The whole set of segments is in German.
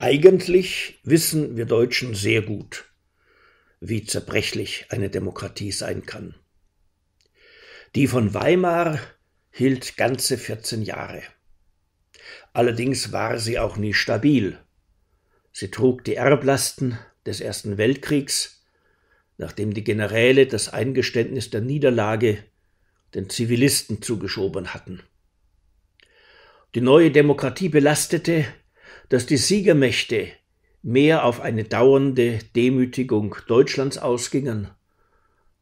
Eigentlich wissen wir Deutschen sehr gut, wie zerbrechlich eine Demokratie sein kann. Die von Weimar hielt ganze 14 Jahre. Allerdings war sie auch nie stabil. Sie trug die Erblasten des Ersten Weltkriegs, nachdem die Generäle das Eingeständnis der Niederlage den Zivilisten zugeschoben hatten. Die neue Demokratie belastete dass die Siegermächte mehr auf eine dauernde Demütigung Deutschlands ausgingen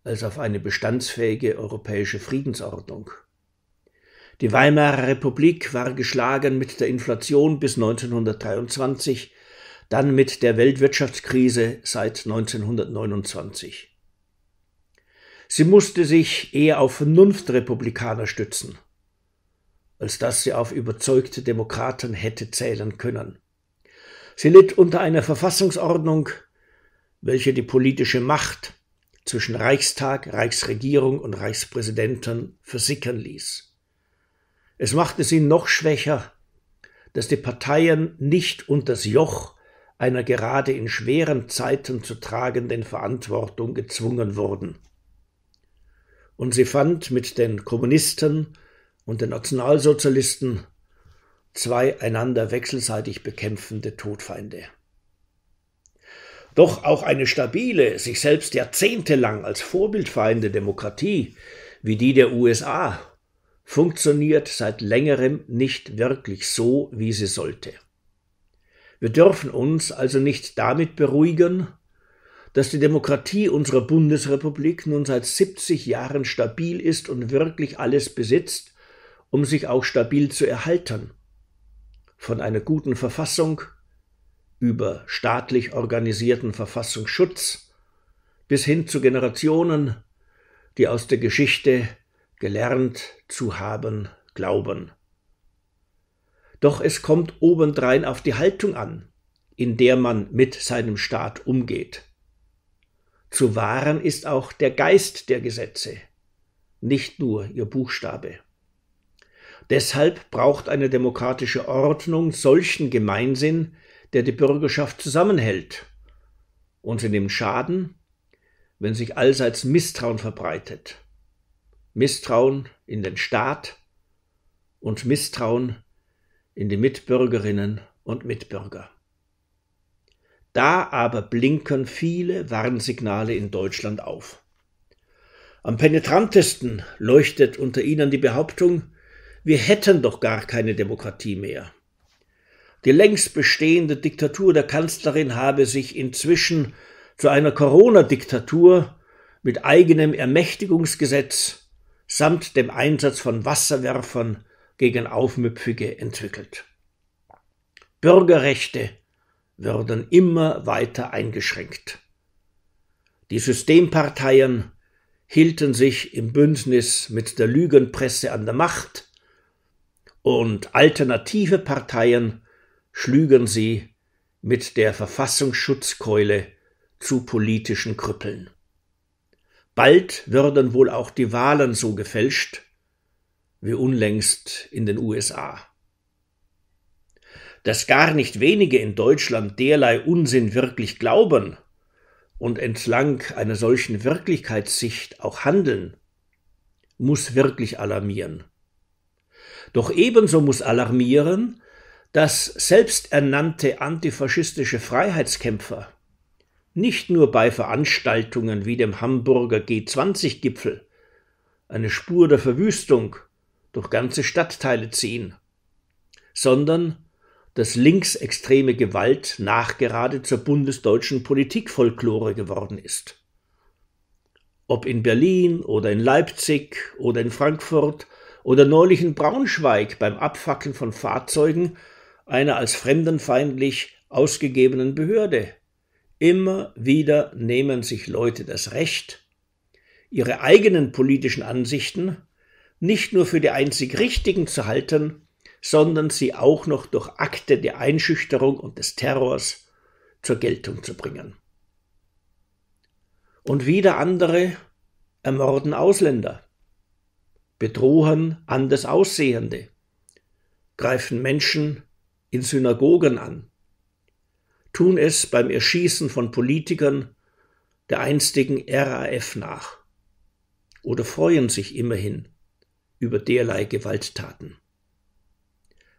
als auf eine bestandsfähige europäische Friedensordnung. Die Weimarer Republik war geschlagen mit der Inflation bis 1923, dann mit der Weltwirtschaftskrise seit 1929. Sie musste sich eher auf Vernunftrepublikaner stützen als dass sie auf überzeugte Demokraten hätte zählen können. Sie litt unter einer Verfassungsordnung, welche die politische Macht zwischen Reichstag, Reichsregierung und Reichspräsidenten versickern ließ. Es machte sie noch schwächer, dass die Parteien nicht unter das Joch einer gerade in schweren Zeiten zu tragenden Verantwortung gezwungen wurden. Und sie fand mit den Kommunisten und den Nationalsozialisten zwei einander wechselseitig bekämpfende Todfeinde. Doch auch eine stabile, sich selbst jahrzehntelang als Vorbild feiernde Demokratie wie die der USA funktioniert seit längerem nicht wirklich so, wie sie sollte. Wir dürfen uns also nicht damit beruhigen, dass die Demokratie unserer Bundesrepublik nun seit 70 Jahren stabil ist und wirklich alles besitzt, um sich auch stabil zu erhalten. Von einer guten Verfassung über staatlich organisierten Verfassungsschutz bis hin zu Generationen, die aus der Geschichte gelernt zu haben glauben. Doch es kommt obendrein auf die Haltung an, in der man mit seinem Staat umgeht. Zu wahren ist auch der Geist der Gesetze, nicht nur ihr Buchstabe. Deshalb braucht eine demokratische Ordnung solchen Gemeinsinn, der die Bürgerschaft zusammenhält. Und sie nimmt Schaden, wenn sich allseits Misstrauen verbreitet. Misstrauen in den Staat und Misstrauen in die Mitbürgerinnen und Mitbürger. Da aber blinken viele Warnsignale in Deutschland auf. Am penetrantesten leuchtet unter ihnen die Behauptung, wir hätten doch gar keine Demokratie mehr. Die längst bestehende Diktatur der Kanzlerin habe sich inzwischen zu einer Corona-Diktatur mit eigenem Ermächtigungsgesetz samt dem Einsatz von Wasserwerfern gegen Aufmüpfige entwickelt. Bürgerrechte würden immer weiter eingeschränkt. Die Systemparteien hielten sich im Bündnis mit der Lügenpresse an der Macht und alternative Parteien schlügen sie mit der Verfassungsschutzkeule zu politischen Krüppeln. Bald würden wohl auch die Wahlen so gefälscht wie unlängst in den USA. Dass gar nicht wenige in Deutschland derlei Unsinn wirklich glauben und entlang einer solchen Wirklichkeitssicht auch handeln, muss wirklich alarmieren. Doch ebenso muss alarmieren, dass selbsternannte antifaschistische Freiheitskämpfer nicht nur bei Veranstaltungen wie dem Hamburger G20-Gipfel eine Spur der Verwüstung durch ganze Stadtteile ziehen, sondern dass linksextreme Gewalt nachgerade zur bundesdeutschen Politikfolklore geworden ist. Ob in Berlin oder in Leipzig oder in Frankfurt oder neulich in Braunschweig beim Abfackeln von Fahrzeugen einer als fremdenfeindlich ausgegebenen Behörde. Immer wieder nehmen sich Leute das Recht, ihre eigenen politischen Ansichten nicht nur für die einzig richtigen zu halten, sondern sie auch noch durch Akte der Einschüchterung und des Terrors zur Geltung zu bringen. Und wieder andere ermorden Ausländer bedrohen anders Aussehende, greifen Menschen in Synagogen an, tun es beim Erschießen von Politikern der einstigen RAF nach oder freuen sich immerhin über derlei Gewalttaten.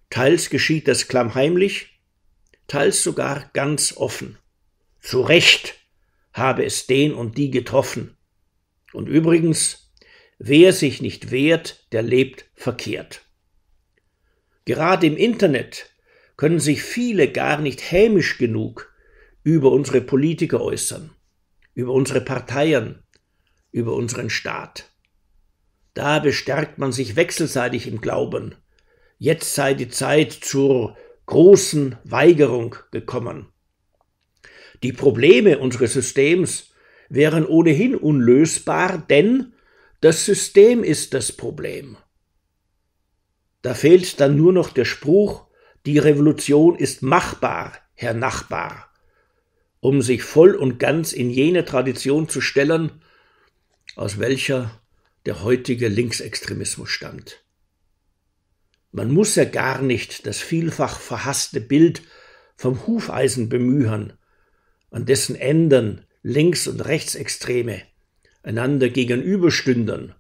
Teils geschieht das klammheimlich, teils sogar ganz offen. Zu Recht habe es den und die getroffen. Und übrigens, Wer sich nicht wehrt, der lebt verkehrt. Gerade im Internet können sich viele gar nicht hämisch genug über unsere Politiker äußern, über unsere Parteien, über unseren Staat. Da bestärkt man sich wechselseitig im Glauben. Jetzt sei die Zeit zur großen Weigerung gekommen. Die Probleme unseres Systems wären ohnehin unlösbar, denn das System ist das Problem. Da fehlt dann nur noch der Spruch, die Revolution ist machbar, Herr Nachbar, um sich voll und ganz in jene Tradition zu stellen, aus welcher der heutige Linksextremismus stammt. Man muss ja gar nicht das vielfach verhasste Bild vom Hufeisen bemühen, an dessen Enden Links- und Rechtsextreme einander gegenüberstünden,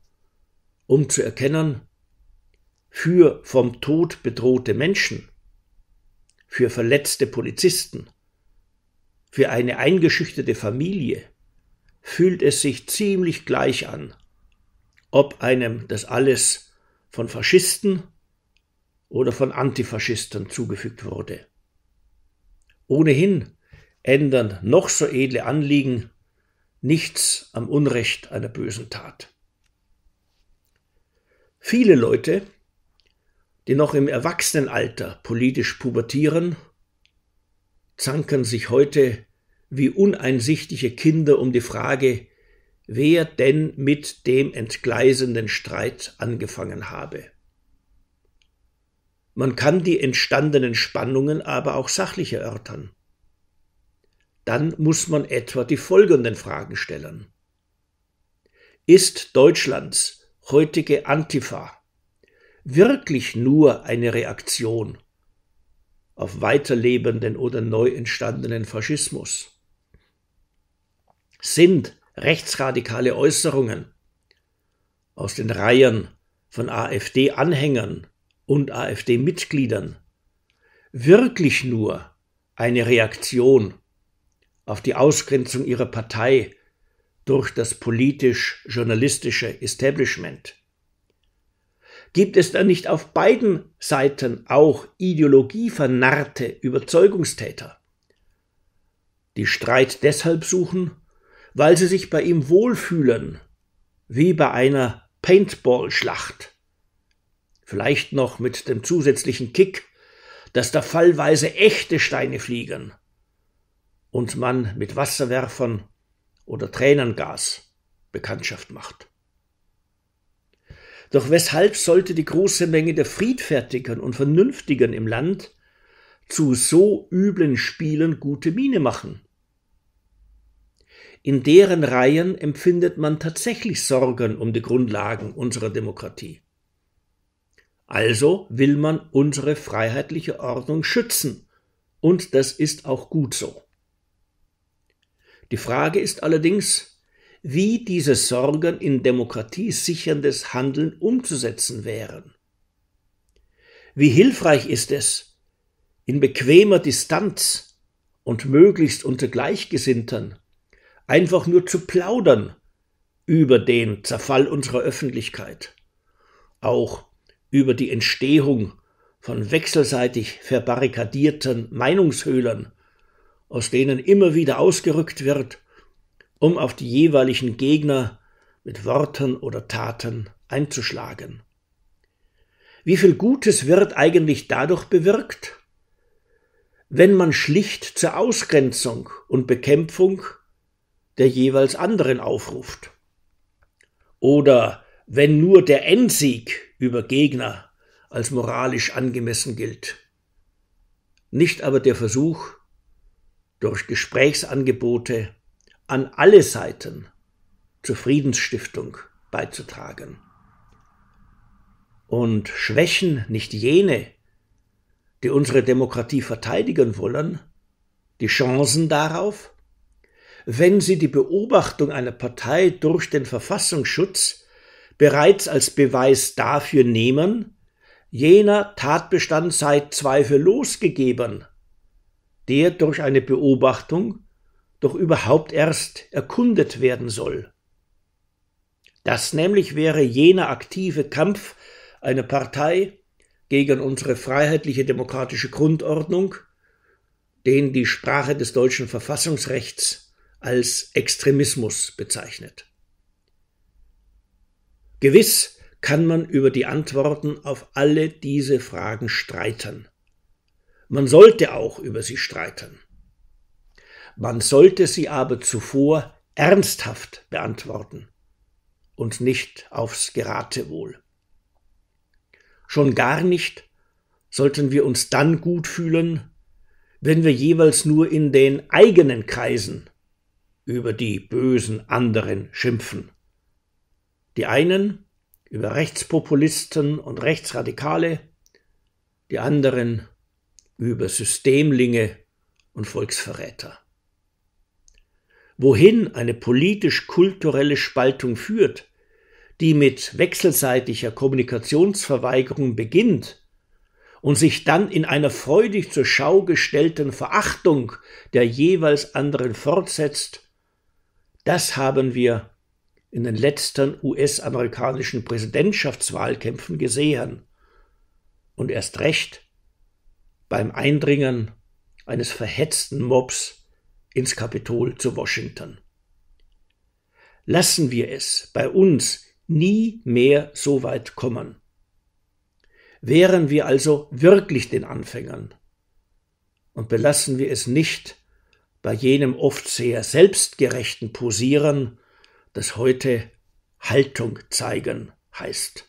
um zu erkennen, für vom Tod bedrohte Menschen, für verletzte Polizisten, für eine eingeschüchterte Familie, fühlt es sich ziemlich gleich an, ob einem das alles von Faschisten oder von Antifaschisten zugefügt wurde. Ohnehin ändern noch so edle Anliegen nichts am Unrecht einer bösen Tat. Viele Leute, die noch im Erwachsenenalter politisch pubertieren, zanken sich heute wie uneinsichtige Kinder um die Frage, wer denn mit dem entgleisenden Streit angefangen habe. Man kann die entstandenen Spannungen aber auch sachlich erörtern dann muss man etwa die folgenden Fragen stellen. Ist Deutschlands heutige Antifa wirklich nur eine Reaktion auf weiterlebenden oder neu entstandenen Faschismus? Sind rechtsradikale Äußerungen aus den Reihen von AfD-Anhängern und AfD-Mitgliedern wirklich nur eine Reaktion auf die Ausgrenzung ihrer Partei durch das politisch-journalistische Establishment? Gibt es da nicht auf beiden Seiten auch ideologievernarrte Überzeugungstäter, die Streit deshalb suchen, weil sie sich bei ihm wohlfühlen, wie bei einer Paintball-Schlacht. Vielleicht noch mit dem zusätzlichen Kick, dass da fallweise echte Steine fliegen und man mit Wasserwerfern oder Tränengas Bekanntschaft macht. Doch weshalb sollte die große Menge der Friedfertigen und Vernünftigen im Land zu so üblen Spielen gute Miene machen? In deren Reihen empfindet man tatsächlich Sorgen um die Grundlagen unserer Demokratie. Also will man unsere freiheitliche Ordnung schützen, und das ist auch gut so. Die Frage ist allerdings, wie diese Sorgen in demokratiesicherndes Handeln umzusetzen wären. Wie hilfreich ist es, in bequemer Distanz und möglichst unter Gleichgesinnten einfach nur zu plaudern über den Zerfall unserer Öffentlichkeit, auch über die Entstehung von wechselseitig verbarrikadierten Meinungshöhlern aus denen immer wieder ausgerückt wird, um auf die jeweiligen Gegner mit Worten oder Taten einzuschlagen. Wie viel Gutes wird eigentlich dadurch bewirkt, wenn man schlicht zur Ausgrenzung und Bekämpfung der jeweils anderen aufruft? Oder wenn nur der Endsieg über Gegner als moralisch angemessen gilt, nicht aber der Versuch, durch Gesprächsangebote an alle Seiten zur Friedensstiftung beizutragen. Und schwächen nicht jene, die unsere Demokratie verteidigen wollen, die Chancen darauf, wenn sie die Beobachtung einer Partei durch den Verfassungsschutz bereits als Beweis dafür nehmen, jener Tatbestand sei zweifellos gegeben, der durch eine Beobachtung doch überhaupt erst erkundet werden soll. Das nämlich wäre jener aktive Kampf einer Partei gegen unsere freiheitliche demokratische Grundordnung, den die Sprache des deutschen Verfassungsrechts als Extremismus bezeichnet. Gewiss kann man über die Antworten auf alle diese Fragen streiten. Man sollte auch über sie streiten. Man sollte sie aber zuvor ernsthaft beantworten und nicht aufs Geratewohl. Schon gar nicht sollten wir uns dann gut fühlen, wenn wir jeweils nur in den eigenen Kreisen über die bösen anderen schimpfen. Die einen über Rechtspopulisten und Rechtsradikale, die anderen über Systemlinge und Volksverräter. Wohin eine politisch-kulturelle Spaltung führt, die mit wechselseitiger Kommunikationsverweigerung beginnt und sich dann in einer freudig zur Schau gestellten Verachtung der jeweils anderen fortsetzt, das haben wir in den letzten US-amerikanischen Präsidentschaftswahlkämpfen gesehen und erst recht beim Eindringen eines verhetzten Mobs ins Kapitol zu Washington. Lassen wir es bei uns nie mehr so weit kommen. Wären wir also wirklich den Anfängern und belassen wir es nicht bei jenem oft sehr selbstgerechten Posieren, das heute Haltung zeigen heißt.